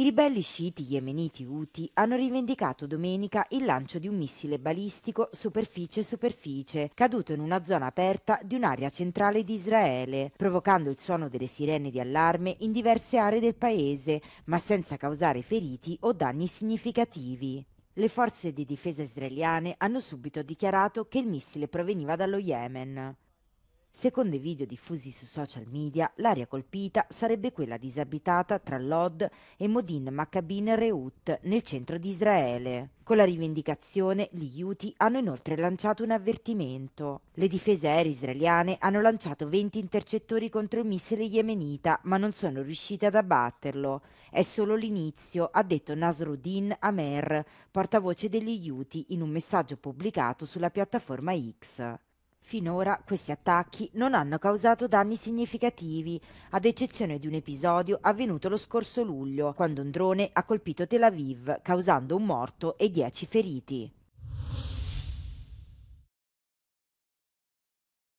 I ribelli sciiti yemeniti Houthi hanno rivendicato domenica il lancio di un missile balistico superficie-superficie caduto in una zona aperta di un'area centrale di Israele, provocando il suono delle sirene di allarme in diverse aree del paese, ma senza causare feriti o danni significativi. Le forze di difesa israeliane hanno subito dichiarato che il missile proveniva dallo Yemen. Secondo i video diffusi su social media, l'area colpita sarebbe quella disabitata tra Lod e Modin Maccabin Reut nel centro di Israele. Con la rivendicazione, gli Houthi hanno inoltre lanciato un avvertimento. Le difese aeree israeliane hanno lanciato 20 intercettori contro il missile yemenita, ma non sono riuscite ad abbatterlo. È solo l'inizio, ha detto Nasruddin Amer, portavoce degli Houthi, in un messaggio pubblicato sulla piattaforma X. Finora questi attacchi non hanno causato danni significativi, ad eccezione di un episodio avvenuto lo scorso luglio, quando un drone ha colpito Tel Aviv, causando un morto e dieci feriti.